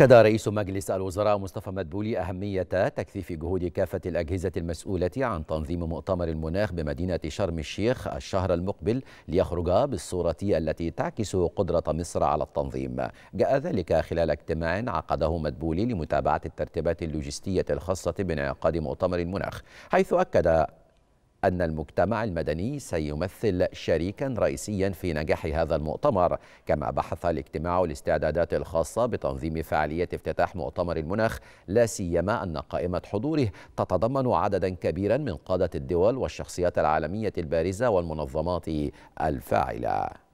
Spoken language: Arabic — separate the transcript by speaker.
Speaker 1: أكد رئيس مجلس الوزراء مصطفى مدبولي أهمية تكثيف جهود كافة الأجهزة المسؤولة عن تنظيم مؤتمر المناخ بمدينة شرم الشيخ الشهر المقبل ليخرج بالصورة التي تعكس قدرة مصر على التنظيم جاء ذلك خلال اجتماع عقده مدبولي لمتابعة الترتيبات اللوجستية الخاصة بانعقاد مؤتمر المناخ حيث أكد أن المجتمع المدني سيمثل شريكا رئيسيا في نجاح هذا المؤتمر كما بحث الاجتماع الاستعدادات الخاصة بتنظيم فعالية افتتاح مؤتمر المناخ لا سيما أن قائمة حضوره تتضمن عددا كبيرا من قادة الدول والشخصيات العالمية البارزة والمنظمات الفاعلة